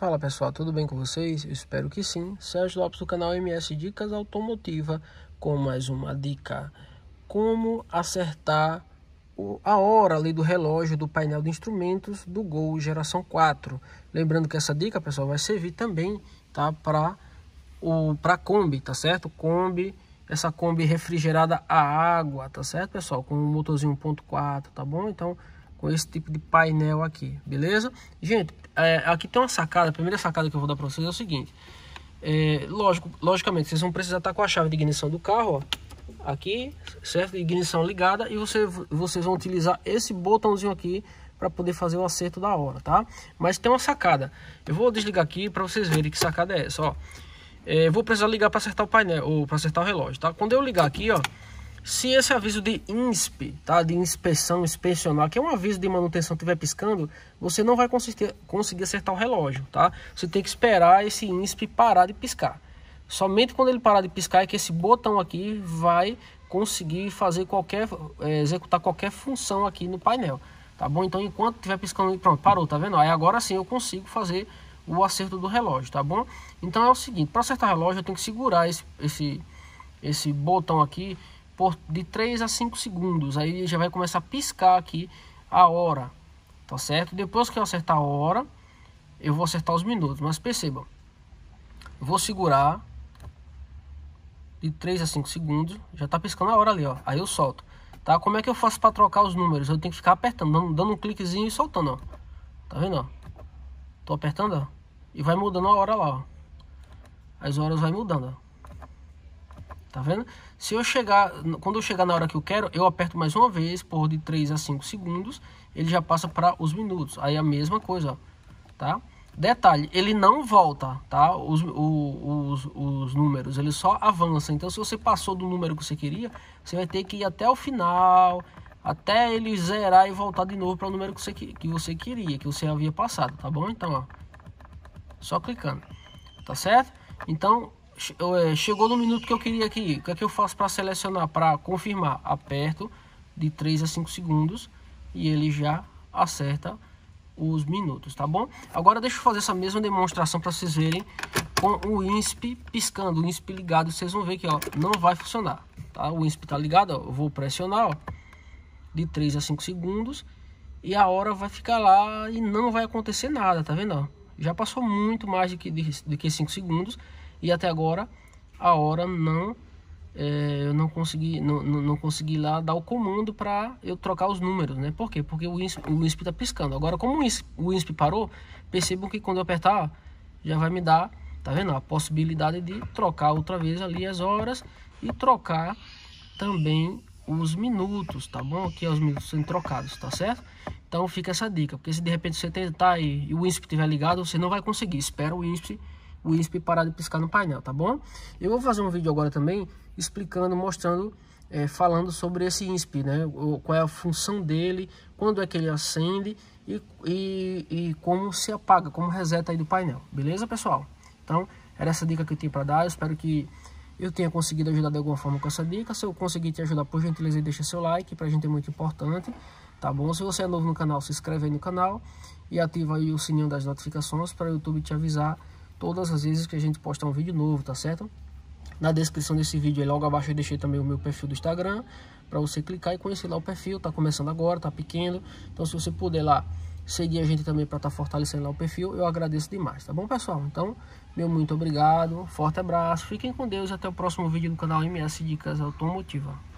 Fala pessoal, tudo bem com vocês? Eu espero que sim. Sérgio Lopes do canal MS Dicas Automotiva com mais uma dica. Como acertar a hora ali do relógio do painel de instrumentos do Gol geração 4. Lembrando que essa dica, pessoal, vai servir também tá, para o para Kombi, tá certo? Kombi, essa Kombi refrigerada a água, tá certo, pessoal? Com o motorzinho 1.4, tá bom? Então, com esse tipo de painel aqui, beleza? Gente, é, aqui tem uma sacada, a primeira sacada que eu vou dar para vocês é o seguinte. É, lógico, logicamente, vocês vão precisar estar com a chave de ignição do carro, ó, aqui, certo? Ignição ligada e você, vocês vão utilizar esse botãozinho aqui para poder fazer o acerto da hora, tá? Mas tem uma sacada. Eu vou desligar aqui para vocês verem que sacada é essa, ó. É, vou precisar ligar para acertar o painel, ou para acertar o relógio, tá? Quando eu ligar aqui, ó, se esse aviso de INSP, tá? de inspeção inspecional, que é um aviso de manutenção, estiver piscando, você não vai conseguir, acertar o relógio. Tá? Você tem que esperar esse INSP parar de piscar. Somente quando ele parar de piscar é que esse botão aqui vai conseguir fazer qualquer, é, executar qualquer função aqui no painel. Tá bom? Então enquanto estiver piscando, pronto, parou, tá vendo? Aí agora sim eu consigo fazer o acerto do relógio, tá bom? Então é o seguinte, para acertar o relógio eu tenho que segurar esse, esse, esse botão aqui por de 3 a 5 segundos. Aí já vai começar a piscar aqui a hora, tá certo? Depois que eu acertar a hora, eu vou acertar os minutos, mas percebam. Vou segurar de 3 a 5 segundos, já tá piscando a hora ali, ó. Aí eu solto. Tá? Como é que eu faço para trocar os números? Eu tenho que ficar apertando, dando, um cliquezinho e soltando, ó. Tá vendo, ó? Tô apertando, ó. E vai mudando a hora lá, ó. As horas vai mudando, ó. Tá vendo? Se eu chegar, quando eu chegar na hora que eu quero, eu aperto mais uma vez, por de 3 a 5 segundos, ele já passa para os minutos. Aí a mesma coisa, ó, tá? Detalhe, ele não volta, tá? Os, o, os, os números, ele só avança. Então, se você passou do número que você queria, você vai ter que ir até o final, até ele zerar e voltar de novo para o número que você, que você queria, que você havia passado, tá bom? Então, ó, só clicando, tá certo? Então, é, chegou no minuto que eu queria aqui. O que é que eu faço para selecionar, para confirmar? Aperto de 3 a 5 segundos e ele já acerta os minutos, tá bom? Agora deixa eu fazer essa mesma demonstração para vocês verem com o INSP piscando, o INSP ligado, vocês vão ver que ó, não vai funcionar, tá? O INSP tá ligado, ó, eu vou pressionar ó, de 3 a 5 segundos e a hora vai ficar lá e não vai acontecer nada, tá vendo? Ó? Já passou muito mais do que, de, de que 5 segundos e até agora, a hora não é, eu não consegui, não, não, não, consegui lá dar o comando para eu trocar os números, né? Por quê? Porque o INSP, o INSP tá piscando. Agora, como o INSP, o INSP parou, percebam que quando eu apertar, ó, já vai me dar, tá vendo? A possibilidade de trocar outra vez ali as horas e trocar também os minutos, tá bom? Aqui é os minutos sendo trocados, tá certo? Então fica essa dica, porque se de repente você tentar e, e o INSP estiver ligado, você não vai conseguir. Espera o INSP o ISP parar de piscar no painel, tá bom? Eu vou fazer um vídeo agora também explicando, mostrando, é, falando sobre esse ISP, né? Qual é a função dele, quando é que ele acende e, e, e como se apaga, como reseta aí do painel, beleza pessoal? Então, era essa dica que eu tinha para dar, eu espero que eu tenha conseguido ajudar de alguma forma com essa dica. Se eu conseguir te ajudar, por gentileza, deixa seu like, pra gente é muito importante, tá bom? Se você é novo no canal, se inscreve aí no canal e ativa aí o sininho das notificações para o YouTube te avisar todas as vezes que a gente postar um vídeo novo, tá certo? Na descrição desse vídeo aí logo abaixo eu deixei também o meu perfil do Instagram para você clicar e conhecer lá o perfil, tá começando agora, tá pequeno. Então se você puder lá seguir a gente também para estar tá fortalecendo lá o perfil, eu agradeço demais, tá bom pessoal? Então, meu muito obrigado, forte abraço, fiquem com Deus e até o próximo vídeo do canal MS Dicas Automotiva.